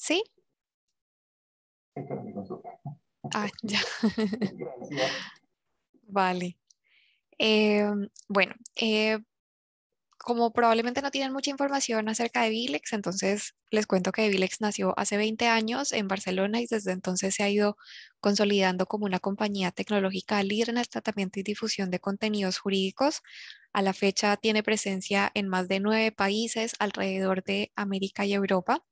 ¿Sí? Ah, ya. Vale. Em, bueno, eh, como probablemente no tienen mucha información acerca de Vilex, entonces les cuento que Vilex nació hace 20 años en Barcelona y desde entonces se ha ido consolidando como una compañía tecnológica líder en el tratamiento y difusión de contenidos jurídicos. A la fecha tiene presencia en más de nueve países alrededor de América y Europa.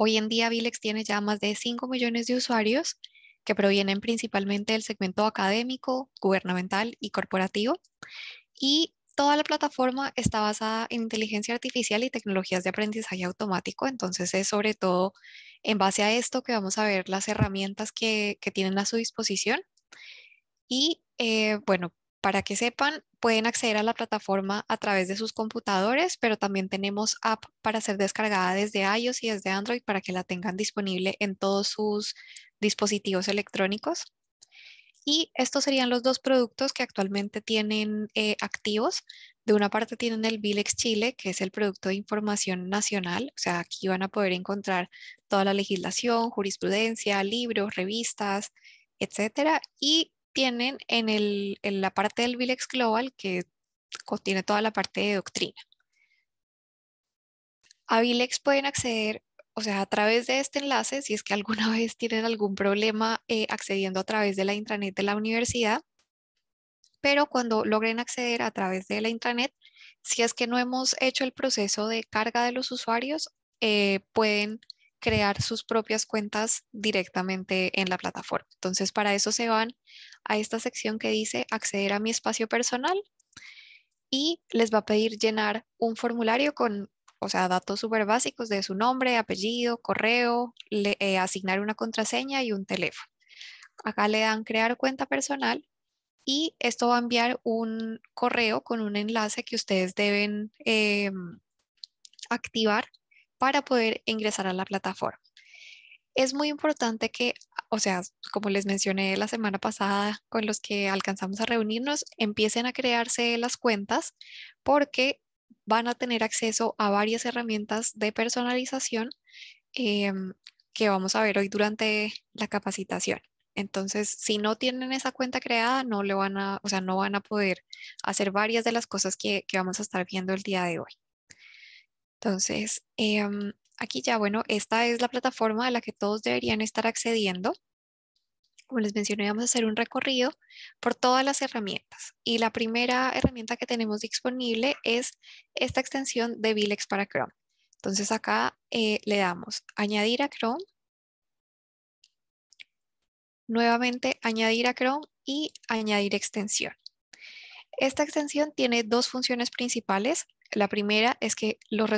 Hoy en día Vilex tiene ya más de 5 millones de usuarios que provienen principalmente del segmento académico, gubernamental y corporativo. Y toda la plataforma está basada en inteligencia artificial y tecnologías de aprendizaje automático. Entonces es sobre todo en base a esto que vamos a ver las herramientas que, tienen a su disposición. Y eh, bueno, para que sepan, pueden acceder a la plataforma a través de sus computadores, pero también tenemos app para ser descargada desde iOS y desde Android para que la tengan disponible en todos sus dispositivos electrónicos. Y estos serían los dos productos que actualmente tienen eh, activos. De una parte tienen el Bilex Chile, que es el producto de información nacional. O sea, aquí van a poder encontrar toda la legislación, jurisprudencia, libros, revistas, etcétera. Y tienen en, en la parte del Vilex Global que contiene toda la parte de doctrina. A Vilex pueden acceder, o sea, a través de este enlace, si es que alguna vez tienen algún problema eh, accediendo a través de la intranet de la universidad, pero cuando logren acceder a través de la intranet, si es que no hemos hecho el proceso de carga de los usuarios, eh, pueden crear sus propias cuentas directamente en la plataforma. Entonces, para eso se van a esta sección que dice acceder a mi espacio personal y les va a pedir llenar un formulario con, o sea, datos super básicos de su nombre, apellido, correo, eh, asignar una contraseña y un teléfono. Acá le dan crear cuenta personal y esto va a enviar un correo con un enlace que ustedes deben em, activar para poder ingresar a la plataforma. Es muy importante que, o sea, como les mencioné la semana pasada con los que alcanzamos a reunirnos, empiecen a crearse las cuentas porque van a tener acceso a varias herramientas de personalización em, que vamos a ver hoy durante la capacitación. Entonces, si no tienen esa cuenta creada, no le van a, o sea, no van a poder hacer varias de las cosas que vamos a estar viendo el día de hoy. Entonces, em, aquí ya, bueno, esta es la plataforma a la que todos deberían estar accediendo. Como les mencioné, vamos a hacer un recorrido por todas las herramientas. Y la primera herramienta que tenemos disponible es esta extensión de Vilex para Chrome. Entonces acá eh, le damos añadir a Chrome. Nuevamente añadir a Chrome y añadir extensión. Esta extensión tiene dos funciones principales. La primera es que los,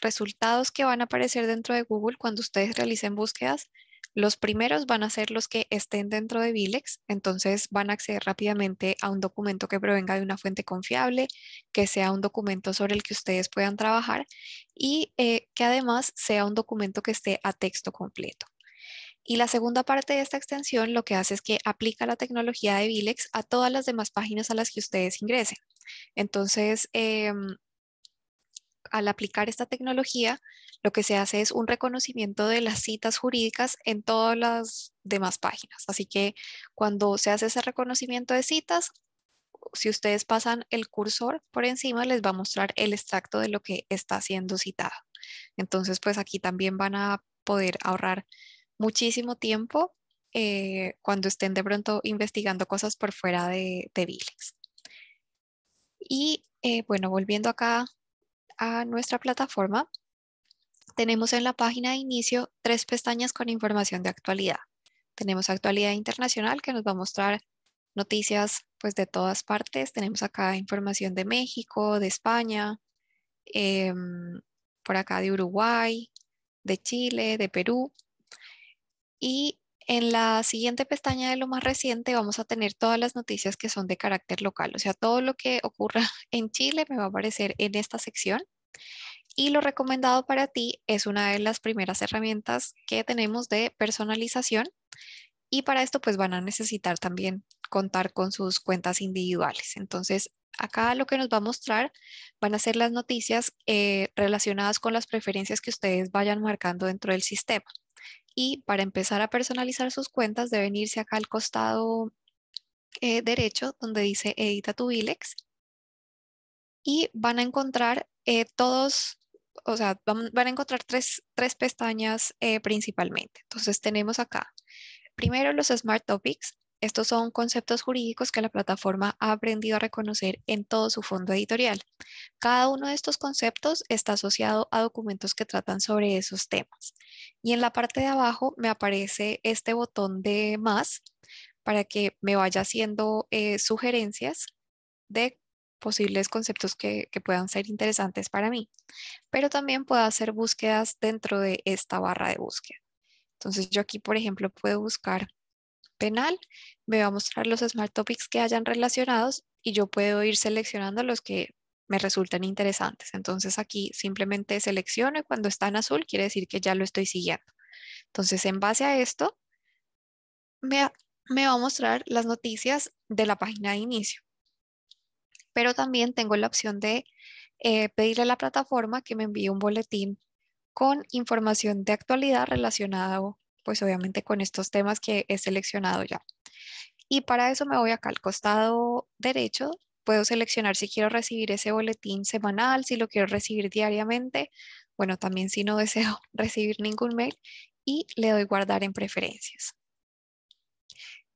resultados que van a aparecer dentro de Google cuando ustedes realicen búsquedas, los primeros van a ser los que estén dentro de Vilex, entonces van a acceder rápidamente a un documento que provenga de una fuente confiable, que sea un documento sobre el que ustedes puedan trabajar y eh, que además sea un documento que esté a texto completo. Y la segunda parte de esta extensión lo que hace es que aplica la tecnología de Vilex a todas las demás páginas a las que ustedes ingresen. Entonces, em, al aplicar esta tecnología, lo que se hace es un reconocimiento de las citas jurídicas en todas las demás páginas. Así que cuando se hace ese reconocimiento de citas, si ustedes pasan el cursor por encima, les va a mostrar el extracto de lo que está siendo citado. Entonces, pues aquí también van a poder ahorrar muchísimo tiempo eh, cuando estén de pronto investigando cosas por fuera de, de Y eh, bueno, volviendo acá a nuestra plataforma, tenemos en la página de inicio tres pestañas con información de actualidad. Tenemos actualidad internacional que nos va a mostrar noticias pues de todas partes. Tenemos acá información de México, de España, em, por acá de Uruguay, de Chile, de Perú y en la siguiente pestaña de lo más reciente vamos a tener todas las noticias que son de carácter local, o sea, todo lo que ocurra en Chile me va a aparecer en esta sección. Y lo recomendado para ti es una de las primeras herramientas que tenemos de personalización y para esto pues van a necesitar también contar con sus cuentas individuales. Entonces, acá lo que nos va a mostrar van a ser las noticias eh, relacionadas con las preferencias que ustedes vayan marcando dentro del sistema y para empezar a personalizar sus cuentas deben irse acá al costado eh, derecho donde dice edita tu Bilex y van a encontrar eh, todos, o sea, van, a encontrar tres, pestañas eh, principalmente. Entonces tenemos acá primero los Smart Topics, estos son conceptos jurídicos que la plataforma ha aprendido a reconocer en todo su fondo editorial. Cada uno de estos conceptos está asociado a documentos que tratan sobre esos temas. Y en la parte de abajo me aparece este botón de más para que me vaya haciendo eh, sugerencias de posibles conceptos que, que, puedan ser interesantes para mí, pero también puedo hacer búsquedas dentro de esta barra de búsqueda. Entonces yo aquí, por ejemplo, puedo buscar penal, me va a mostrar los Smart Topics que hayan relacionados y yo puedo ir seleccionando los que me resultan interesantes. Entonces aquí simplemente selecciono y cuando está en azul quiere decir que ya lo estoy siguiendo. Entonces en base a esto me, va a mostrar las noticias de la página de inicio. Pero también tengo la opción de eh, pedirle a la plataforma que me envíe un boletín con información de actualidad relacionada o pues obviamente con estos temas que he seleccionado ya. Y para eso me voy acá al costado derecho, puedo seleccionar si quiero recibir ese boletín semanal, si lo quiero recibir diariamente, bueno, también si no deseo recibir ningún mail y le doy guardar en preferencias.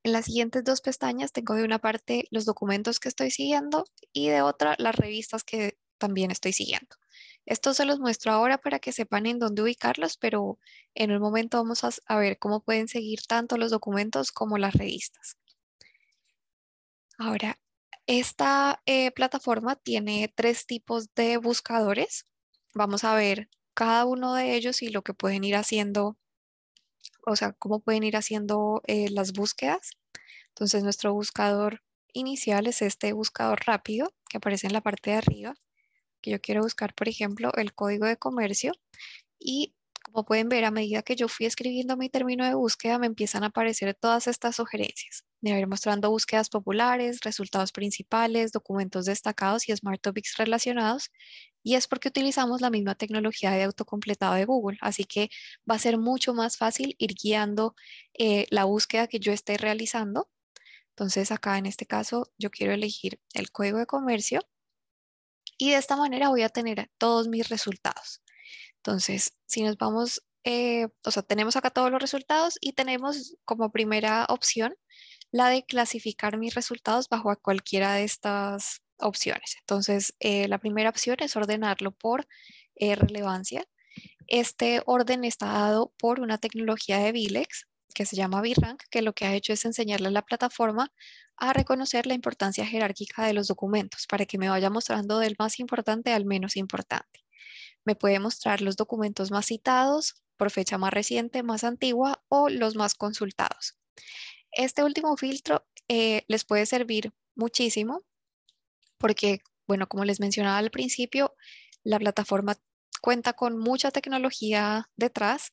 En las siguientes dos pestañas tengo de una parte los documentos que estoy siguiendo y de otra las revistas que también estoy siguiendo. Esto se los muestro ahora para que sepan en dónde ubicarlos, pero en un momento vamos a, ver cómo pueden seguir tanto los documentos como las revistas. Ahora, esta eh, plataforma tiene tres tipos de buscadores. Vamos a ver cada uno de ellos y lo que pueden ir haciendo, o sea, cómo pueden ir haciendo eh, las búsquedas. Entonces, nuestro buscador inicial es este buscador rápido que aparece en la parte de arriba yo quiero buscar, por ejemplo, el código de comercio y como pueden ver, a medida que yo fui escribiendo mi término de búsqueda, me empiezan a aparecer todas estas sugerencias. Me va a ir mostrando búsquedas populares, resultados principales, documentos destacados y Smart Topics relacionados. Y es porque utilizamos la misma tecnología de autocompletado de Google. Así que va a ser mucho más fácil ir guiando eh, la búsqueda que yo esté realizando. Entonces acá en este caso yo quiero elegir el código de comercio y de esta manera voy a tener todos mis resultados. Entonces, si nos vamos, eh, o sea, tenemos acá todos los resultados y tenemos como primera opción la de clasificar mis resultados bajo cualquiera de estas opciones. Entonces, eh, la primera opción es ordenarlo por eh, relevancia. Este orden está dado por una tecnología de Vilex que se llama V-Rank, que lo que ha hecho es enseñarle a la plataforma a reconocer la importancia jerárquica de los documentos para que me vaya mostrando del más importante al menos importante. Me puede mostrar los documentos más citados, por fecha más reciente, más antigua o los más consultados. Este último filtro eh, les puede servir muchísimo porque, bueno, como les mencionaba al principio, la plataforma cuenta con mucha tecnología detrás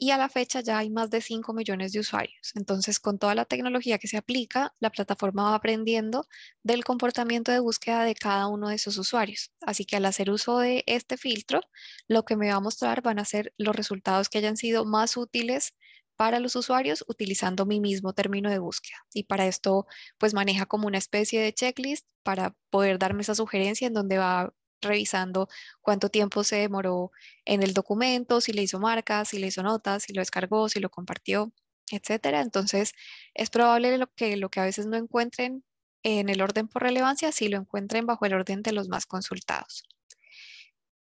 y a la fecha ya hay más de 5 millones de usuarios. Entonces, con toda la tecnología que se aplica, la plataforma va aprendiendo del comportamiento de búsqueda de cada uno de sus usuarios. Así que al hacer uso de este filtro, lo que me va a mostrar van a ser los resultados que hayan sido más útiles para los usuarios utilizando mi mismo término de búsqueda. Y para esto, pues maneja como una especie de checklist para poder darme esa sugerencia en donde va revisando cuánto tiempo se demoró en el documento, si le hizo marcas, si le hizo notas, si lo descargó, si lo compartió, etcétera. Entonces, es probable que, lo que a veces no encuentren en el orden por relevancia, si lo encuentren bajo el orden de los más consultados.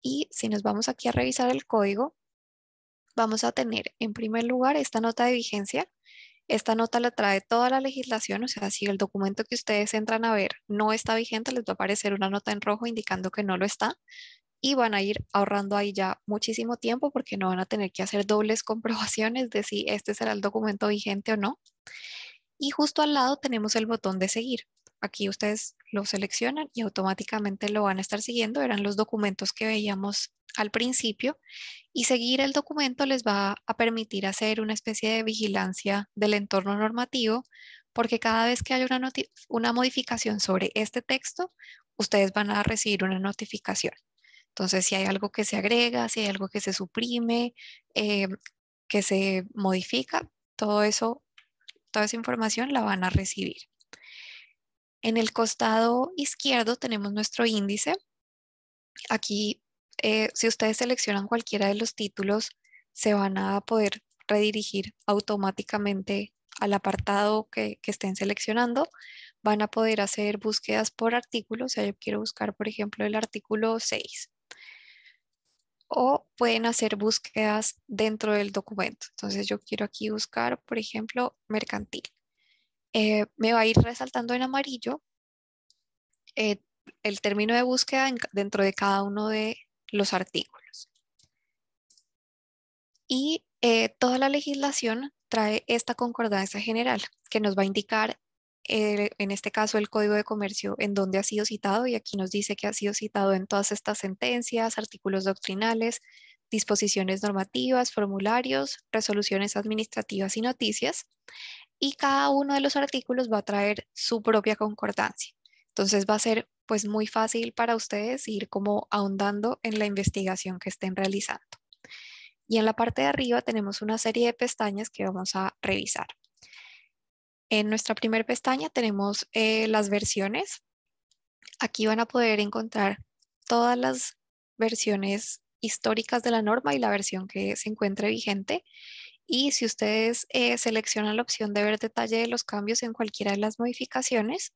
Y si nos vamos aquí a revisar el código, vamos a tener en primer lugar esta nota de vigencia, esta nota la trae toda la legislación, o sea, si el documento que ustedes entran a ver no está vigente, les va a aparecer una nota en rojo indicando que no lo está y van a ir ahorrando ahí ya muchísimo tiempo porque no van a tener que hacer dobles comprobaciones de si este será el documento vigente o no. Y justo al lado tenemos el botón de seguir. Aquí ustedes lo seleccionan y automáticamente lo van a estar siguiendo. Eran los documentos que veíamos al principio y seguir el documento les va a permitir hacer una especie de vigilancia del entorno normativo porque cada vez que haya una, una modificación sobre este texto, ustedes van a recibir una notificación. Entonces, si hay algo que se agrega, si hay algo que se suprime, eh, que se modifica, todo eso, toda esa información la van a recibir. En el costado izquierdo tenemos nuestro índice. Aquí, eh, si ustedes seleccionan cualquiera de los títulos, se van a poder redirigir automáticamente al apartado que, que, estén seleccionando. Van a poder hacer búsquedas por artículo. O sea, yo quiero buscar, por ejemplo, el artículo 6. O pueden hacer búsquedas dentro del documento. Entonces yo quiero aquí buscar, por ejemplo, mercantil. Eh, me va a ir resaltando en amarillo eh, el término de búsqueda dentro de cada uno de los artículos. Y eh, toda la legislación trae esta concordancia general que nos va a indicar, en este caso, el Código de Comercio en donde ha sido citado y aquí nos dice que ha sido citado en todas estas sentencias, artículos doctrinales, disposiciones normativas, formularios, resoluciones administrativas y noticias y cada uno de los artículos va a traer su propia concordancia. Entonces va a ser pues muy fácil para ustedes ir como ahondando en la investigación que estén realizando. Y en la parte de arriba tenemos una serie de pestañas que vamos a revisar. En nuestra primera pestaña tenemos eh, las versiones. Aquí van a poder encontrar todas las versiones históricas de la norma y la versión que se encuentre vigente y si ustedes eh, seleccionan la opción de ver detalle de los cambios en cualquiera de las modificaciones,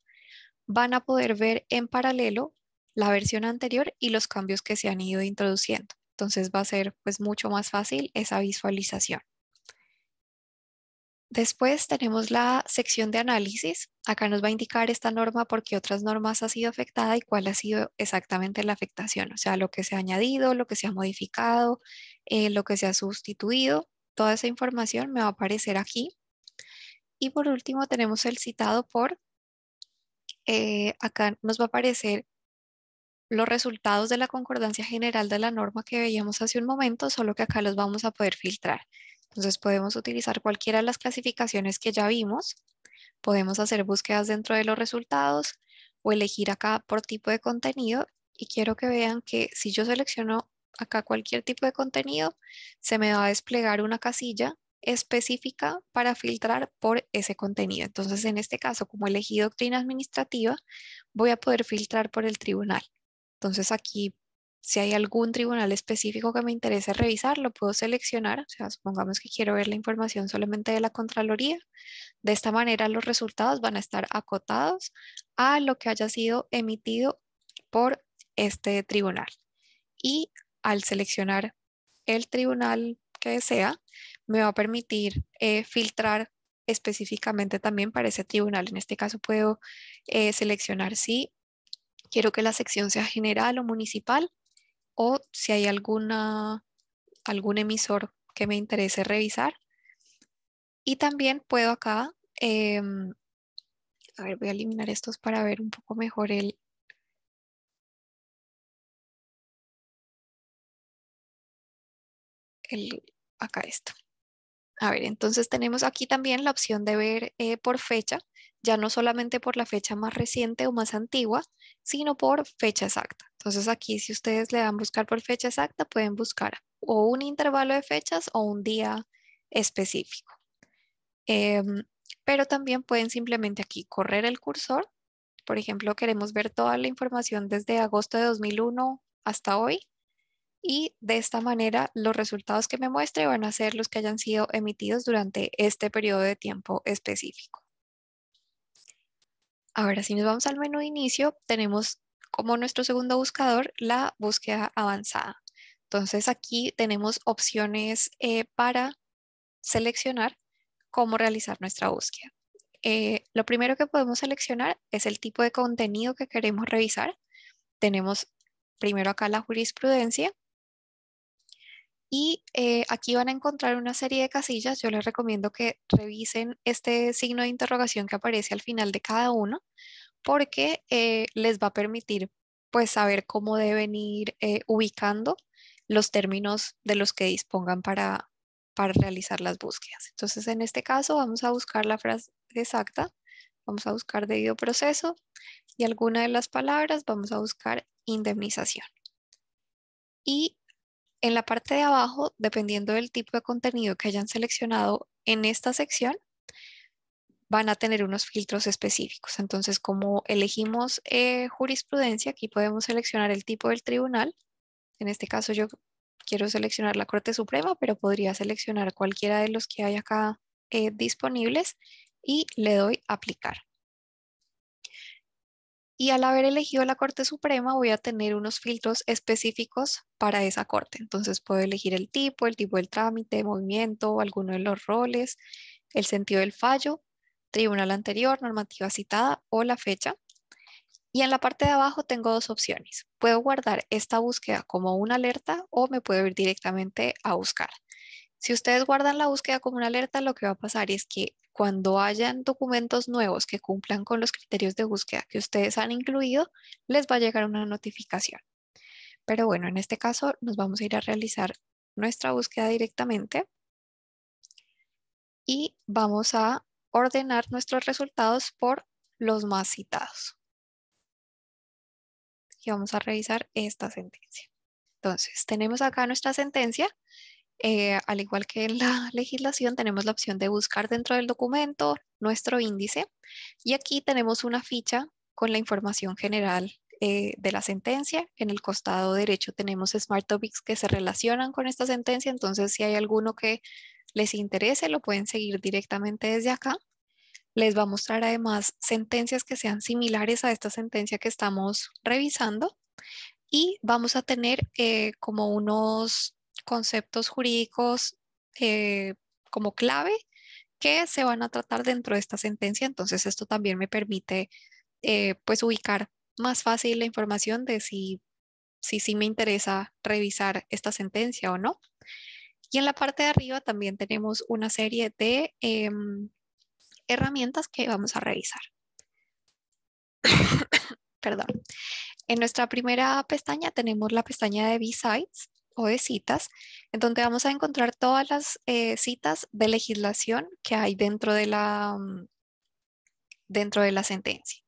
van a poder ver en paralelo la versión anterior y los cambios que se han ido introduciendo. Entonces va a ser pues mucho más fácil esa visualización. Después tenemos la sección de análisis. Acá nos va a indicar esta norma por qué otras normas ha sido afectada y cuál ha sido exactamente la afectación. O sea, lo que se ha añadido, lo que se ha modificado, eh, lo que se ha sustituido Toda esa información me va a aparecer aquí. Y por último tenemos el citado por. Eh, acá nos va a aparecer los resultados de la concordancia general de la norma que veíamos hace un momento, solo que acá los vamos a poder filtrar. Entonces podemos utilizar cualquiera de las clasificaciones que ya vimos, podemos hacer búsquedas dentro de los resultados o elegir acá por tipo de contenido y quiero que vean que si yo selecciono acá cualquier tipo de contenido, se me va a desplegar una casilla específica para filtrar por ese contenido. Entonces, en este caso, como elegí doctrina administrativa, voy a poder filtrar por el tribunal. Entonces, aquí, si hay algún tribunal específico que me interese revisar, lo puedo seleccionar. O sea, supongamos que quiero ver la información solamente de la Contraloría. De esta manera, los resultados van a estar acotados a lo que haya sido emitido por este tribunal. Y al seleccionar el tribunal que desea, me va a permitir eh, filtrar específicamente también para ese tribunal. En este caso puedo eh, seleccionar si quiero que la sección sea general o municipal o si hay alguna, algún emisor que me interese revisar. Y también puedo acá, em, a ver, voy a eliminar estos para ver un poco mejor el, acá esto. A ver, entonces tenemos aquí también la opción de ver eh, por fecha, ya no solamente por la fecha más reciente o más antigua, sino por fecha exacta. Entonces aquí si ustedes le dan buscar por fecha exacta, pueden buscar o un intervalo de fechas o un día específico. Em, pero también pueden simplemente aquí correr el cursor. Por ejemplo, queremos ver toda la información desde agosto de 2001 hasta hoy y de esta manera los resultados que me muestre van a ser los que hayan sido emitidos durante este periodo de tiempo específico. Ahora, si nos vamos al menú de inicio, tenemos como nuestro segundo buscador la búsqueda avanzada. Entonces aquí tenemos opciones eh, para seleccionar cómo realizar nuestra búsqueda. Eh, lo primero que podemos seleccionar es el tipo de contenido que queremos revisar. Tenemos primero acá la jurisprudencia, y eh, aquí van a encontrar una serie de casillas. Yo les recomiendo que revisen este signo de interrogación que aparece al final de cada uno porque eh, les va a permitir pues saber cómo deben ir eh, ubicando los términos de los que dispongan para, para realizar las búsquedas. Entonces, en este caso, vamos a buscar la frase exacta, vamos a buscar debido proceso y alguna de las palabras vamos a buscar indemnización. Y en la parte de abajo, dependiendo del tipo de contenido que hayan seleccionado en esta sección, van a tener unos filtros específicos. Entonces, como elegimos eh, jurisprudencia, aquí podemos seleccionar el tipo del tribunal. En este caso yo quiero seleccionar la Corte Suprema, pero podría seleccionar cualquiera de los que hay acá eh, disponibles y le doy aplicar y al haber elegido la Corte Suprema voy a tener unos filtros específicos para esa corte. Entonces puedo elegir el tipo, el tipo del trámite, movimiento, alguno de los roles, el sentido del fallo, tribunal anterior, normativa citada o la fecha. Y en la parte de abajo tengo dos opciones. Puedo guardar esta búsqueda como una alerta o me puedo ir directamente a buscar. Si ustedes guardan la búsqueda como una alerta, lo que va a pasar es que cuando hayan documentos nuevos que cumplan con los criterios de búsqueda que ustedes han incluido, les va a llegar una notificación. Pero bueno, en este caso nos vamos a ir a realizar nuestra búsqueda directamente y vamos a ordenar nuestros resultados por los más citados. Y vamos a revisar esta sentencia. Entonces, tenemos acá nuestra sentencia eh, al igual que en la legislación, tenemos la opción de buscar dentro del documento nuestro índice y aquí tenemos una ficha con la información general eh, de la sentencia. En el costado derecho tenemos Smart Topics que se relacionan con esta sentencia, entonces si hay alguno que les interese lo pueden seguir directamente desde acá. Les va a mostrar además sentencias que sean similares a esta sentencia que estamos revisando y vamos a tener eh, como unos conceptos jurídicos eh, como clave que se van a tratar dentro de esta sentencia. Entonces esto también me permite eh, pues ubicar más fácil la información de si si sí me interesa revisar esta sentencia o no. Y en la parte de arriba también tenemos una serie de em, herramientas que vamos a revisar. Perdón. En nuestra primera pestaña tenemos la pestaña de b o de citas, en donde vamos a encontrar todas las eh, citas de legislación que hay dentro de la, mm, dentro de la sentencia.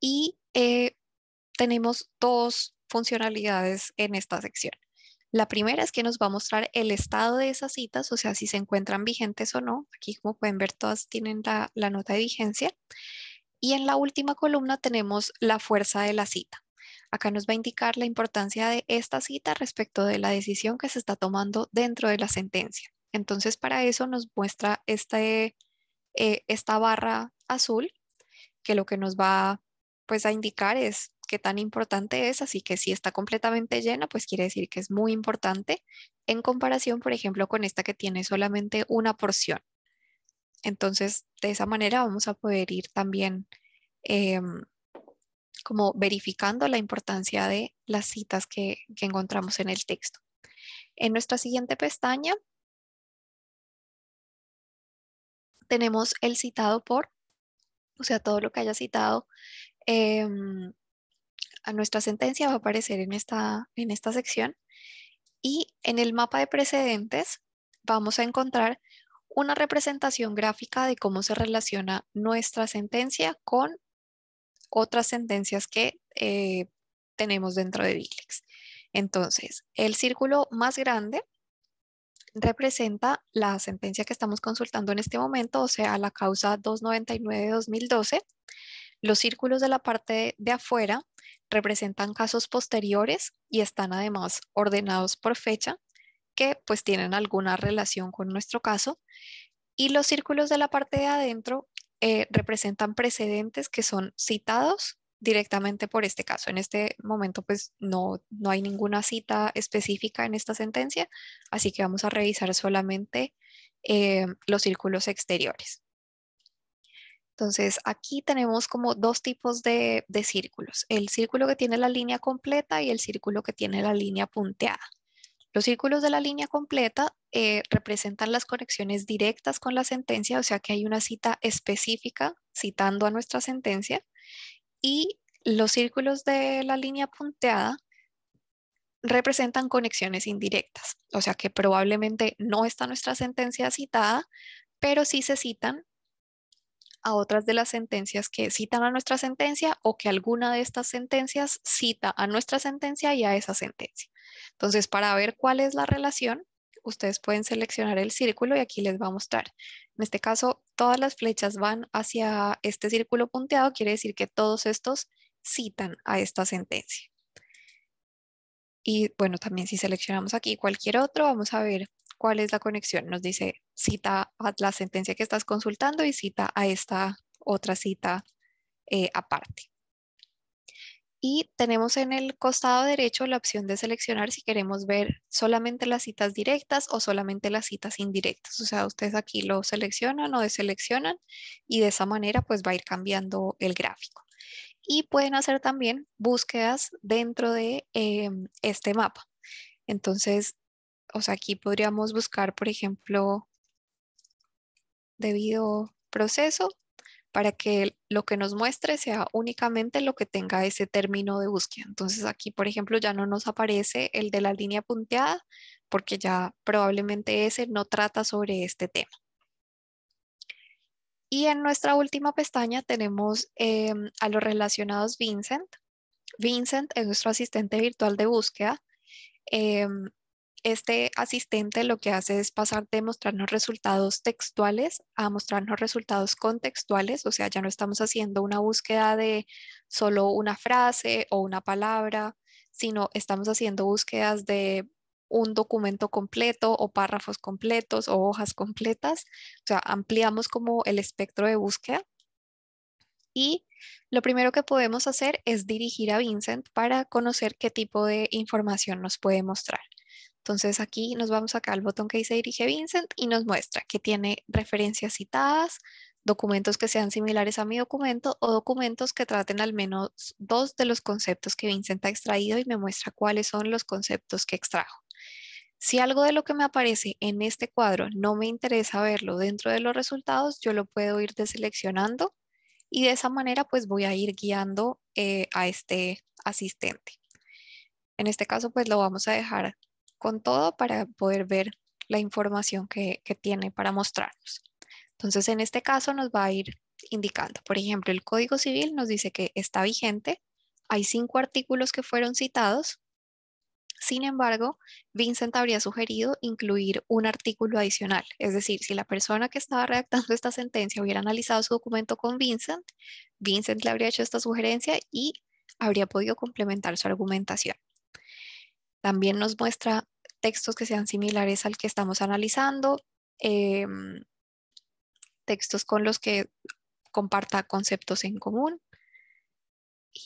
Y eh, tenemos dos funcionalidades en esta sección. La primera es que nos va a mostrar el estado de esas citas, o sea, si se encuentran vigentes o no. Aquí, como pueden ver, todas tienen la, la nota de vigencia. Y en la última columna tenemos la fuerza de la cita. Acá nos va a indicar la importancia de esta cita respecto de la decisión que se está tomando dentro de la sentencia. Entonces, para eso nos muestra este, eh, esta barra azul, que lo que nos va pues, a indicar es qué tan importante es, así que si está completamente llena, pues quiere decir que es muy importante, en comparación, por ejemplo, con esta que tiene solamente una porción. Entonces, de esa manera vamos a poder ir también em, como verificando la importancia de las citas que, encontramos en el texto. En nuestra siguiente pestaña tenemos el citado por, o sea, todo lo que haya citado em, a nuestra sentencia va a aparecer en esta, en esta sección. Y en el mapa de precedentes vamos a encontrar una representación gráfica de cómo se relaciona nuestra sentencia con otras sentencias que eh, tenemos dentro de Bilex. Entonces, el círculo más grande representa la sentencia que estamos consultando en este momento, o sea, la causa 299-2012. Los círculos de la parte de afuera representan casos posteriores y están además ordenados por fecha, que pues tienen alguna relación con nuestro caso. Y los círculos de la parte de adentro eh, representan precedentes que son citados directamente por este caso. En este momento, pues no, no hay ninguna cita específica en esta sentencia, así que vamos a revisar solamente eh, los círculos exteriores. Entonces, aquí tenemos como dos tipos de, de círculos, el círculo que tiene la línea completa y el círculo que tiene la línea punteada. Los círculos de la línea completa eh, representan las conexiones directas con la sentencia, o sea que hay una cita específica citando a nuestra sentencia. Y los círculos de la línea punteada representan conexiones indirectas, o sea que probablemente no está nuestra sentencia citada, pero sí se citan a otras de las sentencias que citan a nuestra sentencia o que alguna de estas sentencias cita a nuestra sentencia y a esa sentencia. Entonces, para ver cuál es la relación, ustedes pueden seleccionar el círculo y aquí les va a mostrar. En este caso, todas las flechas van hacia este círculo punteado, quiere decir que todos estos citan a esta sentencia. Y bueno, también si seleccionamos aquí cualquier otro, vamos a ver cuál es la conexión. Nos dice cita a la sentencia que estás consultando y cita a esta otra cita eh, aparte. Y tenemos en el costado derecho la opción de seleccionar si queremos ver solamente las citas directas o solamente las citas indirectas. O sea, ustedes aquí lo seleccionan o deseleccionan y de esa manera pues va a ir cambiando el gráfico. Y pueden hacer también búsquedas dentro de eh, este mapa. Entonces, o sea, aquí podríamos buscar, por ejemplo, debido proceso para que lo que nos muestre sea únicamente lo que tenga ese término de búsqueda. Entonces aquí, por ejemplo, ya no nos aparece el de la línea punteada porque ya probablemente ese no trata sobre este tema. Y en nuestra última pestaña tenemos em, a los relacionados Vincent. Vincent es nuestro asistente virtual de búsqueda. Eh, este asistente lo que hace es pasar de mostrarnos resultados textuales a mostrarnos resultados contextuales, o sea, ya no estamos haciendo una búsqueda de solo una frase o una palabra, sino estamos haciendo búsquedas de un documento completo o párrafos completos o hojas completas, o sea, ampliamos como el espectro de búsqueda. Y lo primero que podemos hacer es dirigir a Vincent para conocer qué tipo de información nos puede mostrar. Entonces aquí nos vamos acá al botón que dice dirige Vincent y nos muestra que tiene referencias citadas, documentos que sean similares a mi documento o documentos que traten al menos dos de los conceptos que Vincent ha extraído y me muestra cuáles son los conceptos que extrajo. Si algo de lo que me aparece en este cuadro no me interesa verlo dentro de los resultados, yo lo puedo ir deseleccionando y de esa manera pues voy a ir guiando eh, a este asistente. En este caso pues lo vamos a dejar con todo para poder ver la información que, tiene para mostrarnos. Entonces, en este caso nos va a ir indicando, por ejemplo, el Código Civil nos dice que está vigente, hay cinco artículos que fueron citados, sin embargo, Vincent habría sugerido incluir un artículo adicional, es decir, si la persona que estaba redactando esta sentencia hubiera analizado su documento con Vincent, Vincent le habría hecho esta sugerencia y habría podido complementar su argumentación. También nos muestra textos que sean similares al que estamos analizando, em, textos con los que comparta conceptos en común.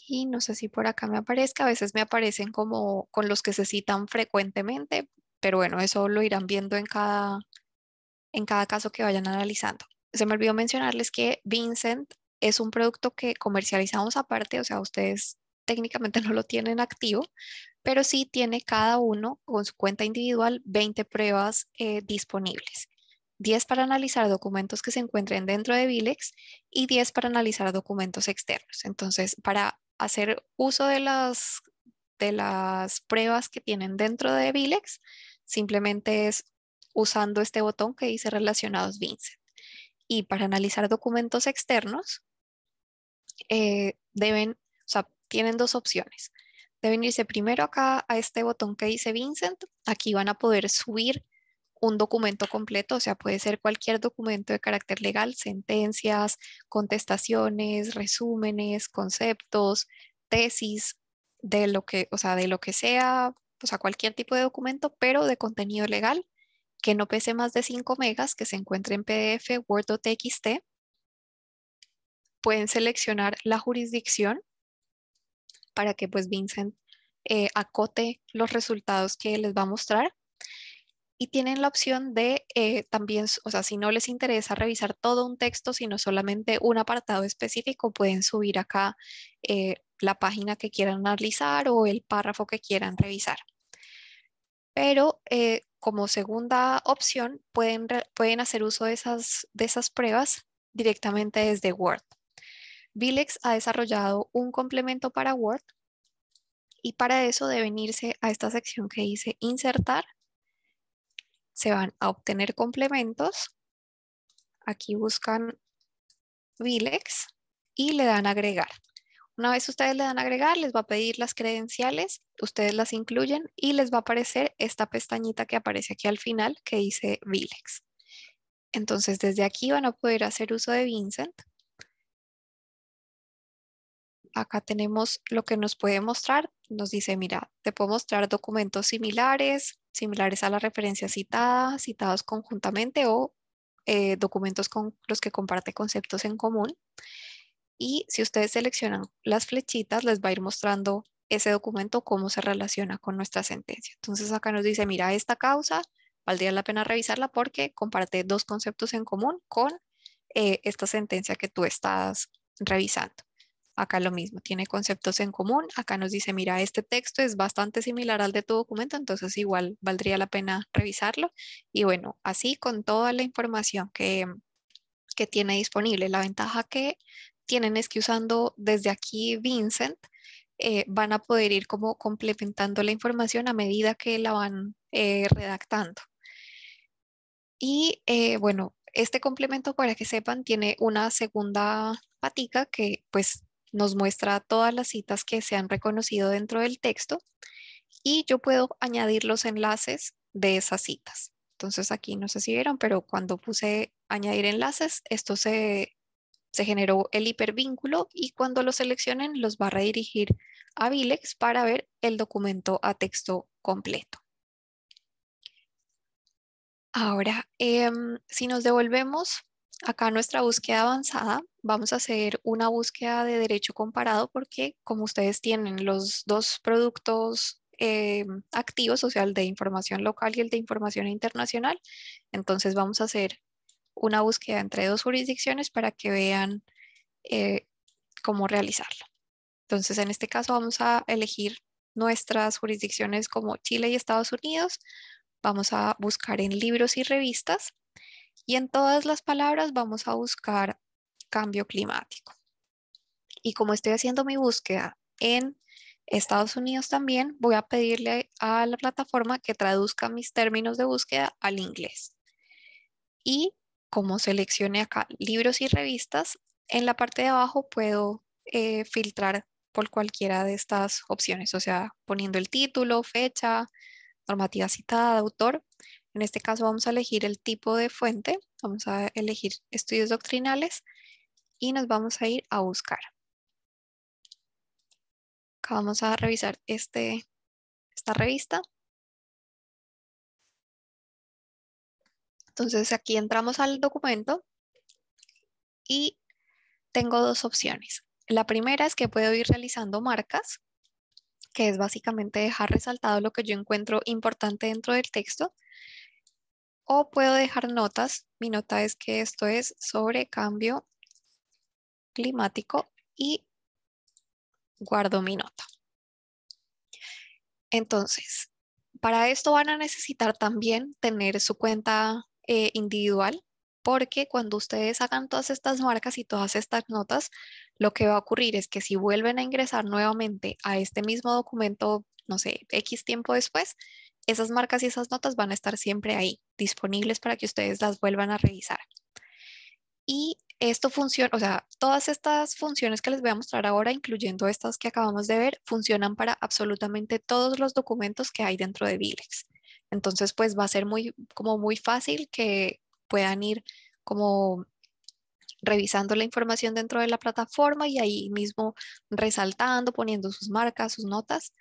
Y no sé si por acá me aparezca, a veces me aparecen como con los que se citan frecuentemente, pero bueno, eso lo irán viendo en cada, en cada caso que vayan analizando. Se me olvidó mencionarles que Vincent es un producto que comercializamos aparte, o sea, ustedes técnicamente no lo tienen activo, pero sí tiene cada uno con su cuenta individual 20 pruebas eh, disponibles. 10 para analizar documentos que se encuentren dentro de Vilex y 10 para analizar documentos externos. Entonces, para hacer uso de las, de las pruebas que tienen dentro de Vilex, simplemente es usando este botón que dice relacionados Vincent. Y para analizar documentos externos, eh, deben, o sea, tienen dos opciones. Deben irse primero acá a este botón que dice Vincent. Aquí van a poder subir un documento completo, o sea, puede ser cualquier documento de carácter legal, sentencias, contestaciones, resúmenes, conceptos, tesis, de lo que, o sea, de lo que sea, o sea, cualquier tipo de documento, pero de contenido legal que no pese más de 5 megas, que se encuentre en PDF, Word o TXT. Pueden seleccionar la jurisdicción, para que pues Vincent eh, acote los resultados que les va a mostrar. Y tienen la opción de eh, también, o sea, si no les interesa revisar todo un texto, sino solamente un apartado específico, pueden subir acá eh, la página que quieran analizar o el párrafo que quieran revisar. Pero como segunda opción, pueden, pueden hacer uso de esas, de esas pruebas directamente desde Word. Vilex ha desarrollado un complemento para Word y para eso deben irse a esta sección que dice insertar. Se van a obtener complementos. Aquí buscan Vilex y le dan agregar. Una vez ustedes le dan agregar, les va a pedir las credenciales, ustedes las incluyen y les va a aparecer esta pestañita que aparece aquí al final que dice Vilex. Entonces desde aquí van a poder hacer uso de Vincent acá tenemos lo que nos puede mostrar. Nos dice, mira, te puedo mostrar documentos similares, similares a la referencia citada, citados conjuntamente o eh, documentos con los que comparte conceptos en común. Y si ustedes seleccionan las flechitas, les va a ir mostrando ese documento, cómo se relaciona con nuestra sentencia. Entonces acá nos dice, mira, esta causa valdría la pena revisarla porque comparte dos conceptos en común con eh, esta sentencia que tú estás revisando acá lo mismo, tiene conceptos en común, acá nos dice, mira, este texto es bastante similar al de tu documento, entonces igual valdría la pena revisarlo. Y bueno, así con toda la información que, tiene disponible. La ventaja que tienen es que usando desde aquí Vincent, eh, van a poder ir como complementando la información a medida que la van eh, redactando. Y eh, bueno, este complemento, para que sepan, tiene una segunda patica que pues nos muestra todas las citas que se han reconocido dentro del texto y yo puedo añadir los enlaces de esas citas. Entonces aquí no sé si vieron, pero cuando puse añadir enlaces, esto se, generó el hipervínculo y cuando lo seleccionen los va a redirigir a Vilex para ver el documento a texto completo. Ahora, em, si nos devolvemos acá nuestra búsqueda avanzada, vamos a hacer una búsqueda de derecho comparado porque como ustedes tienen los dos productos eh, activos, o sea, el de información local y el de información internacional, entonces vamos a hacer una búsqueda entre dos jurisdicciones para que vean eh, cómo realizarlo. Entonces, en este caso vamos a elegir nuestras jurisdicciones como Chile y Estados Unidos. Vamos a buscar en libros y revistas y en todas las palabras vamos a buscar cambio climático. Y como estoy haciendo mi búsqueda en Estados Unidos también, voy a pedirle a la plataforma que traduzca mis términos de búsqueda al inglés. Y como seleccione acá libros y revistas, en la parte de abajo puedo eh, filtrar por cualquiera de estas opciones, o sea, poniendo el título, fecha, normativa citada, autor, en este caso vamos a elegir el tipo de fuente, vamos a elegir estudios doctrinales y nos vamos a ir a buscar. Acá vamos a revisar este, esta revista. Entonces aquí entramos al documento y tengo dos opciones. La primera es que puedo ir realizando marcas, que es básicamente dejar resaltado lo que yo encuentro importante dentro del texto o puedo dejar notas. Mi nota es que esto es sobre cambio climático y guardo mi nota. Entonces, para esto van a necesitar también tener su cuenta eh, individual porque cuando ustedes hagan todas estas marcas y todas estas notas, lo que va a ocurrir es que si vuelven a ingresar nuevamente a este mismo documento, no sé, X tiempo después, esas marcas y esas notas van a estar siempre ahí, disponibles para que ustedes las vuelvan a revisar. Y esto funciona, o sea, todas estas funciones que les voy a mostrar ahora, incluyendo estas que acabamos de ver, funcionan para absolutamente todos los documentos que hay dentro de Vilex. Entonces, pues va a ser muy, como muy fácil que puedan ir como revisando la información dentro de la plataforma y ahí mismo resaltando, poniendo sus marcas, sus notas.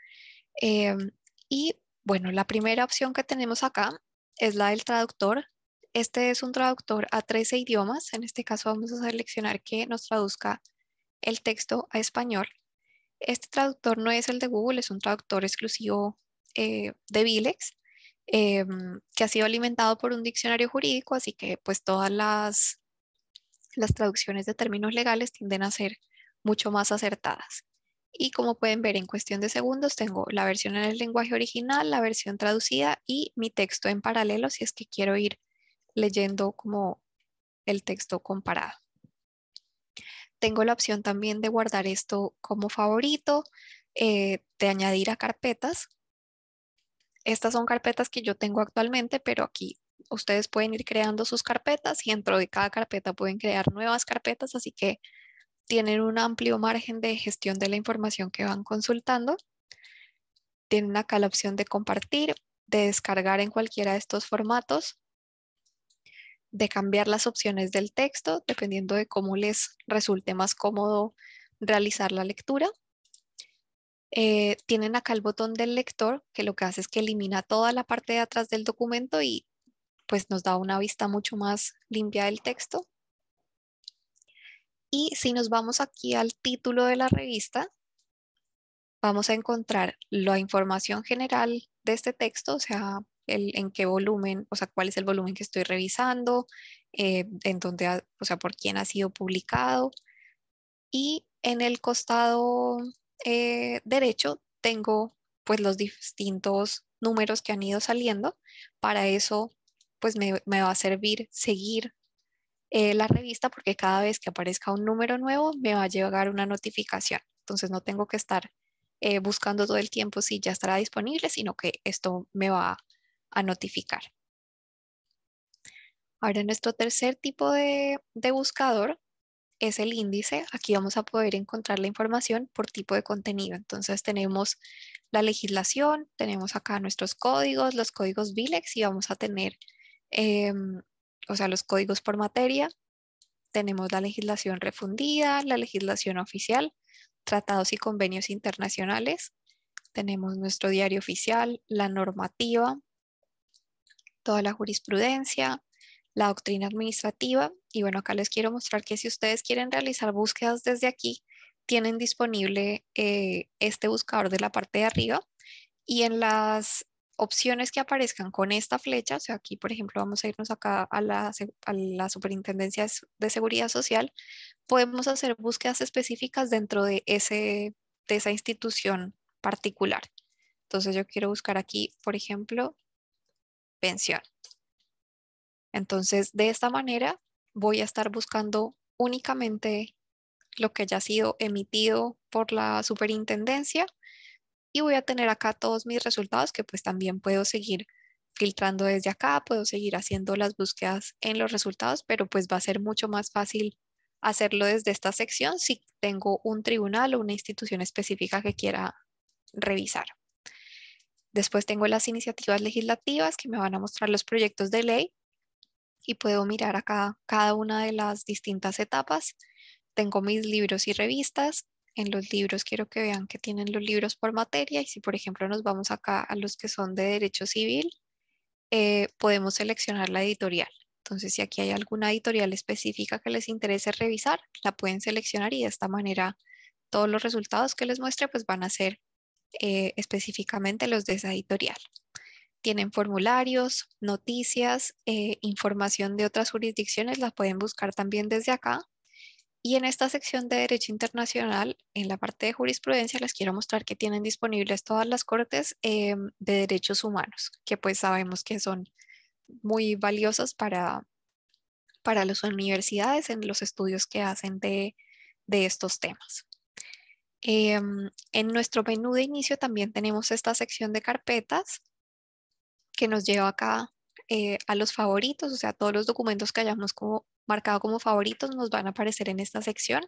Em, y bueno, la primera opción que tenemos acá es la del traductor. Este es un traductor a 13 idiomas. En este caso vamos a seleccionar que nos traduzca el texto a español. Este traductor no es el de Google, es un traductor exclusivo eh, de Vilex, em, que ha sido alimentado por un diccionario jurídico, así que pues todas las traducciones de términos legales tienden a ser mucho más acertadas. Y como pueden ver en cuestión de segundos, tengo la versión en el lenguaje original, la versión traducida y mi texto en paralelo si es que quiero ir leyendo como el texto comparado. Tengo la opción también de guardar esto como favorito, eh, de añadir a carpetas. Estas son carpetas que yo tengo actualmente, pero aquí ustedes pueden ir creando sus carpetas y dentro de cada carpeta pueden crear nuevas carpetas, así que tienen un amplio margen de gestión de la información que van consultando. Tienen acá la opción de compartir, de descargar en cualquiera de estos formatos, de cambiar las opciones del texto dependiendo de cómo les resulte más cómodo realizar la lectura. Eh, tienen acá el botón del lector que lo que hace es que elimina toda la parte de atrás del documento y pues nos da una vista mucho más limpia del texto. Y si nos vamos aquí al título de la revista, vamos a encontrar la información general de este texto, o sea, el, en qué volumen, o sea, cuál es el volumen que estoy revisando, eh, en dónde, o sea, por quién ha sido publicado. Y en el costado eh, derecho tengo pues los distintos números que han ido saliendo. Para eso, pues me va a servir seguir eh, la revista porque cada vez que aparezca un número nuevo me va a llegar una notificación. Entonces no tengo que estar eh, buscando todo el tiempo si ya estará disponible, sino que esto me va a notificar. Ahora nuestro tercer tipo de, buscador es el índice. Aquí vamos a poder encontrar la información por tipo de contenido. Entonces tenemos la legislación, tenemos acá nuestros códigos, los códigos VILEX y vamos a tener em, o sea, los códigos por materia, tenemos la legislación refundida, la legislación oficial, tratados y convenios internacionales, tenemos nuestro diario oficial, la normativa, toda la jurisprudencia, la doctrina administrativa y bueno, acá les quiero mostrar que si ustedes quieren realizar búsquedas desde aquí, tienen disponible eh, este buscador de la parte de arriba y en las opciones que aparezcan con esta flecha, o sea, aquí por ejemplo vamos a irnos acá a la, a la Superintendencia de Seguridad Social, podemos hacer búsquedas específicas dentro de, ese, de esa institución particular. Entonces yo quiero buscar aquí, por ejemplo, pensión. Entonces, de esta manera voy a estar buscando únicamente lo que haya sido emitido por la superintendencia y voy a tener acá todos mis resultados que pues también puedo seguir filtrando desde acá, puedo seguir haciendo las búsquedas en los resultados, pero pues va a ser mucho más fácil hacerlo desde esta sección si tengo un tribunal o una institución específica que quiera revisar. Después tengo las iniciativas legislativas que me van a mostrar los proyectos de ley y puedo mirar acá cada una de las distintas etapas. Tengo mis libros y revistas, en los libros quiero que vean que tienen los libros por materia y si por ejemplo nos vamos acá a los que son de derecho civil, eh, podemos seleccionar la editorial. Entonces si aquí hay alguna editorial específica que les interese revisar, la pueden seleccionar y de esta manera todos los resultados que les muestre pues van a ser eh, específicamente los de esa editorial. Tienen formularios, noticias, eh, información de otras jurisdicciones, las pueden buscar también desde acá y en esta sección de Derecho Internacional, en la parte de jurisprudencia, les quiero mostrar que tienen disponibles todas las cortes em, de derechos humanos, que pues sabemos que son muy valiosas para, para las universidades en los estudios que hacen de, estos temas. Em, en nuestro menú de inicio también tenemos esta sección de carpetas que nos lleva acá eh, a los favoritos, o sea, todos los documentos que hayamos como marcado como favoritos, nos van a aparecer en esta sección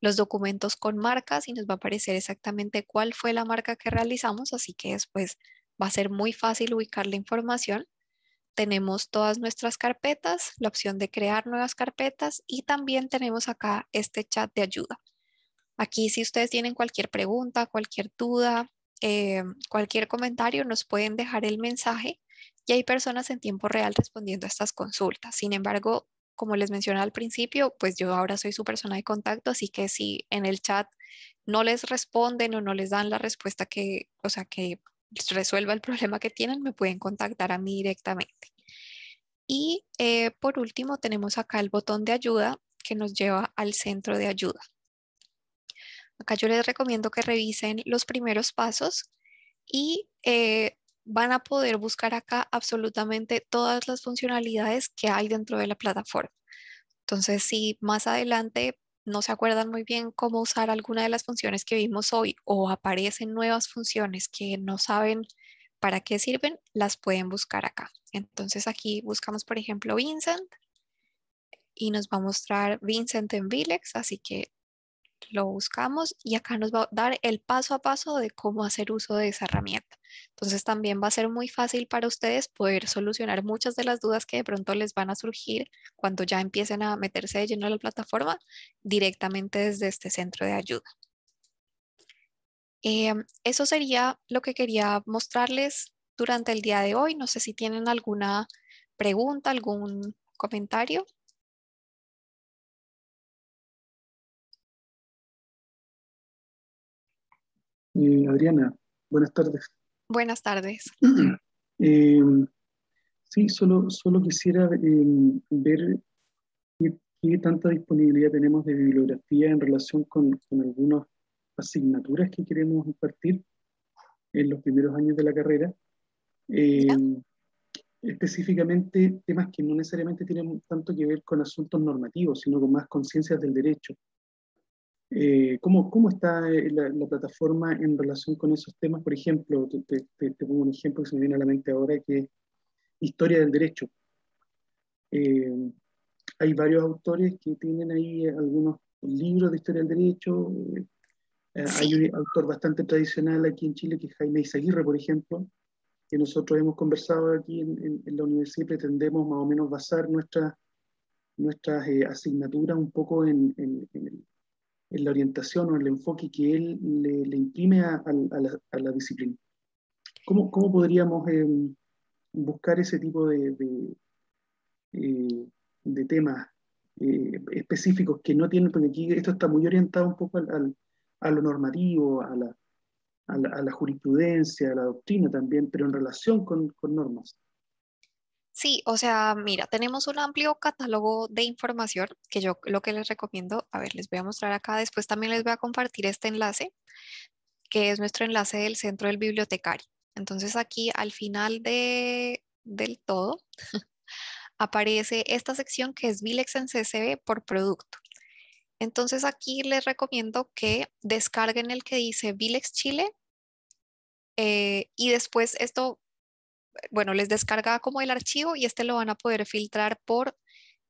los documentos con marcas y nos va a aparecer exactamente cuál fue la marca que realizamos, así que después va a ser muy fácil ubicar la información. Tenemos todas nuestras carpetas, la opción de crear nuevas carpetas y también tenemos acá este chat de ayuda. Aquí si ustedes tienen cualquier pregunta, cualquier duda, eh, cualquier comentario, nos pueden dejar el mensaje y hay personas en tiempo real respondiendo a estas consultas. Sin embargo, como les mencioné al principio, pues yo ahora soy su persona de contacto, así que si en el chat no les responden o no les dan la respuesta que, o sea, que resuelva el problema que tienen, me pueden contactar a mí directamente. Y eh, por último, tenemos acá el botón de ayuda que nos lleva al centro de ayuda. Acá yo les recomiendo que revisen los primeros pasos y eh, van a poder buscar acá absolutamente todas las funcionalidades que hay dentro de la plataforma. Entonces, si más adelante no se acuerdan muy bien cómo usar alguna de las funciones que vimos hoy o aparecen nuevas funciones que no saben para qué sirven, las pueden buscar acá. Entonces aquí buscamos, por ejemplo, Vincent y nos va a mostrar Vincent en Vilex, así que lo buscamos y acá nos va a dar el paso a paso de cómo hacer uso de esa herramienta. Entonces también va a ser muy fácil para ustedes poder solucionar muchas de las dudas que de pronto les van a surgir cuando ya empiecen a meterse de lleno a la plataforma directamente desde este centro de ayuda. Em, eso sería lo que quería mostrarles durante el día de hoy. No sé si tienen alguna pregunta, algún comentario. Eh, Adriana, buenas tardes. Buenas tardes. Em, sí, solo, solo quisiera em, ver qué, tanta disponibilidad tenemos de bibliografía en relación con, con algunas asignaturas que queremos impartir en los primeros años de la carrera. Em, específicamente temas que no necesariamente tienen tanto que ver con asuntos normativos, sino con más conciencias del derecho. Eh, ¿cómo, ¿cómo, está eh, la, plataforma en relación con esos temas? Por ejemplo, te, pongo un ejemplo que se me viene a la mente ahora, que es Historia del Derecho. Eh, hay varios autores que tienen ahí algunos libros de Historia del Derecho. hay un autor bastante tradicional aquí en Chile, que es Jaime Izaguirre, por ejemplo, que nosotros hemos conversado aquí en, la universidad y pretendemos más o menos basar nuestra nuestras asignaturas un poco en, en, en, en la orientación o en el enfoque que él le, le imprime a, la, disciplina. ¿Cómo, podríamos eh, buscar ese tipo de, de, eh, temas eh, específicos que no tienen, porque aquí esto está muy orientado un poco al, a lo normativo, a la, jurisprudencia, a la doctrina también, pero en relación con, con normas? Sí, o sea, mira, tenemos un amplio catálogo de información que yo lo que les recomiendo, a ver, les voy a mostrar acá, después también les voy a compartir este enlace, que es nuestro enlace del centro del bibliotecario. Entonces aquí al final de, del todo aparece esta sección que es Bilex en CSV por producto. Entonces aquí les recomiendo que descarguen el que dice Bilex Chile eh, y después esto bueno, les descarga como el archivo y este lo van a poder filtrar por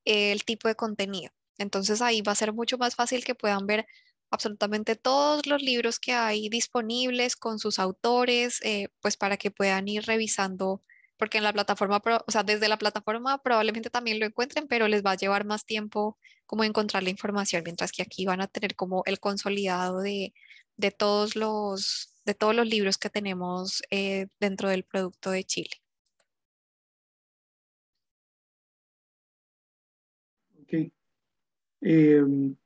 el tipo de contenido. Entonces ahí va a ser mucho más fácil que puedan ver absolutamente todos los libros que hay disponibles con sus autores, eh, pues para que puedan ir revisando, porque en la plataforma, o sea, desde la plataforma probablemente también lo encuentren, pero les va a llevar más tiempo como encontrar la información, mientras que aquí van a tener como el consolidado de, de todos los, de todos los libros que tenemos eh, dentro del producto de Chile. Ok em,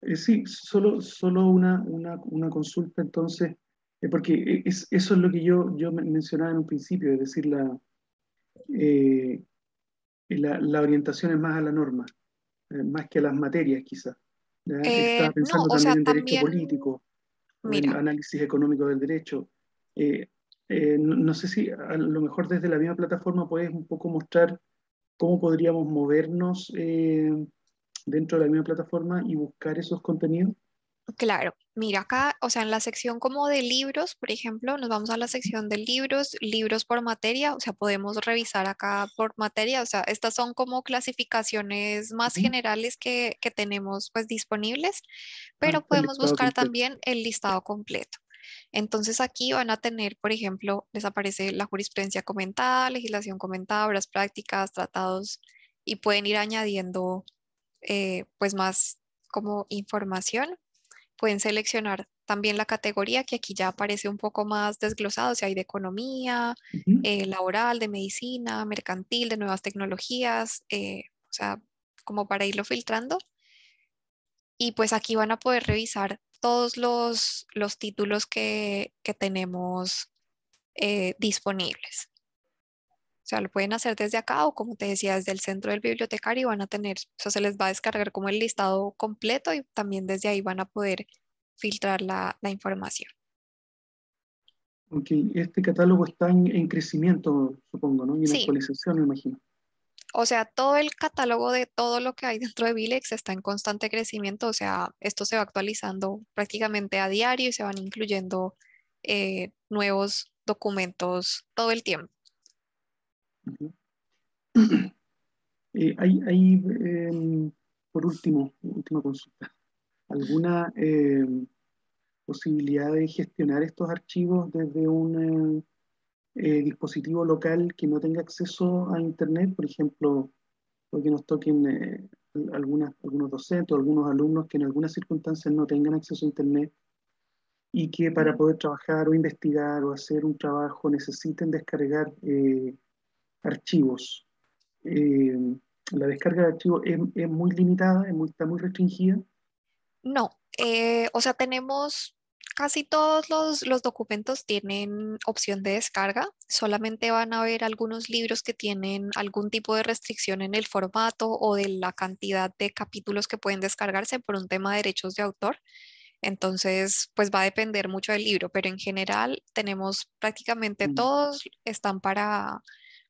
eh, sí, solo, una, consulta entonces, eh, porque es, eso es lo que yo, yo mencionaba en un principio, es decir, la, la, orientación es más a la norma, más que a las materias quizás. Estaba pensando en derecho político análisis económico del derecho. Eh, eh, no, sé si a lo mejor desde la misma plataforma puedes un poco mostrar cómo podríamos movernos eh, dentro de la misma plataforma y buscar esos contenidos. Claro, mira acá, o sea, en la sección como de libros, por ejemplo, nos vamos a la sección de libros, libros por materia, o sea, podemos revisar acá por materia, o sea, estas son como clasificaciones más generales que, que, tenemos pues disponibles, pero podemos buscar también el listado completo. Entonces aquí van a tener, por ejemplo, les aparece la jurisprudencia comentada, legislación comentada, obras prácticas, tratados, y pueden ir añadiendo eh, pues más como información pueden seleccionar también la categoría que aquí ya aparece un poco más desglosado, si hay de economía, eh, laboral, de medicina, mercantil, de nuevas tecnologías, eh, o sea, como para irlo filtrando. Y pues aquí van a poder revisar todos los, títulos que, tenemos eh, disponibles. O sea, lo pueden hacer desde acá o como te decía, desde el centro del bibliotecario y van a tener, o sea, se les va a descargar como el listado completo y también desde ahí van a poder filtrar la, información. Ok, este catálogo está en, crecimiento, supongo, ¿no? Y en actualización, imagino. O sea, todo el catálogo de todo lo que hay dentro de Vilex está en constante crecimiento, o sea, esto se va actualizando prácticamente a diario y se van incluyendo eh, nuevos documentos todo el tiempo. Eh, hay, em, por último, última consulta, ¿alguna em, posibilidad de gestionar estos archivos desde un eh, eh, dispositivo local que no tenga acceso a Internet? Por ejemplo, porque nos toquen algunas, algunos docentes o algunos alumnos que en algunas circunstancias no tengan acceso a Internet y que para poder trabajar o investigar o hacer un trabajo necesiten descargar archivos. Eh, ¿La descarga de archivos es, es muy limitada, muy, está muy restringida? No, eh, o sea, tenemos casi todos los, los, documentos tienen opción de descarga, solamente van a haber algunos libros que tienen algún tipo de restricción en el formato o de la cantidad de capítulos que pueden descargarse por un tema de derechos de autor. Entonces, pues va a depender mucho del libro, pero en general tenemos prácticamente mm. todos, están para,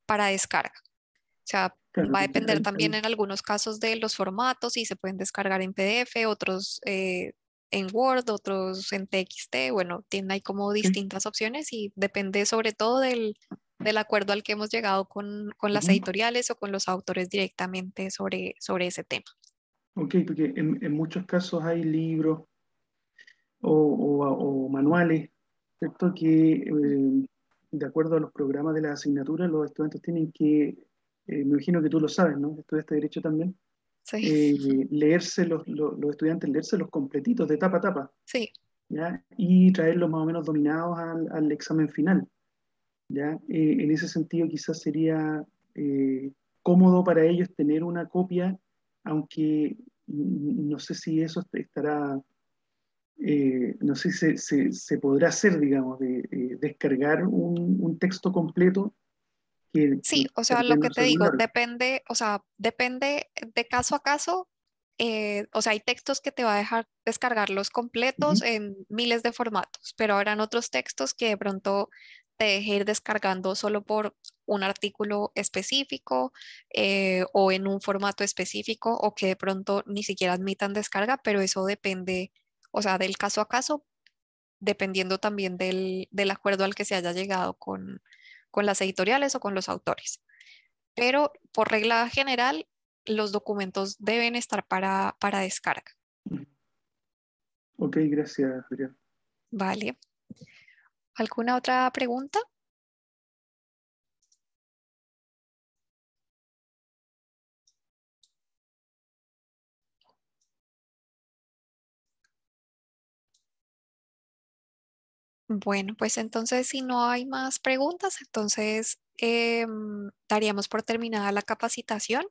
para descarga. O sea, va a depender también en algunos casos de los formatos y se pueden descargar en PDF, otros eh, en Word, otros en TXT. Bueno, tiene ahí como distintas opciones y depende sobre todo del, del acuerdo al que hemos llegado con, con, las editoriales o con los autores directamente sobre, sobre ese tema. Ok, porque en, muchos casos hay libros o, manuales, ¿cierto? Que eh, de acuerdo a los programas de la asignatura, los estudiantes tienen que, eh, me imagino que tú lo sabes, ¿no? Estudiaste Derecho también. Sí. Eh, leerse los, estudiantes, leerse los completitos de tapa a tapa. Sí. ¿ya? Y traerlos más o menos dominados al, examen final. ¿ya? Eh, en ese sentido, quizás sería cómodo para ellos tener una copia, aunque no sé si eso estará eh, no sé, si se, podrá hacer, digamos, de, eh, descargar un, texto completo. sí, o sea, lo que te digo, depende, o sea, depende de caso a caso. Eh, o sea, hay textos que te va a dejar descargarlos completos en miles de formatos, pero habrán otros textos que de pronto te deje ir descargando solo por un artículo específico o en un formato específico o que de pronto ni siquiera admitan descarga, pero eso depende o sea, del caso a caso, dependiendo también del, acuerdo al que se haya llegado con, las editoriales o con los autores. Pero por regla general, los documentos deben estar para, para descarga. Ok, gracias, Julián. Vale. ¿Alguna otra pregunta? Bueno, pues entonces si no hay más preguntas, entonces em, daríamos por terminada la capacitación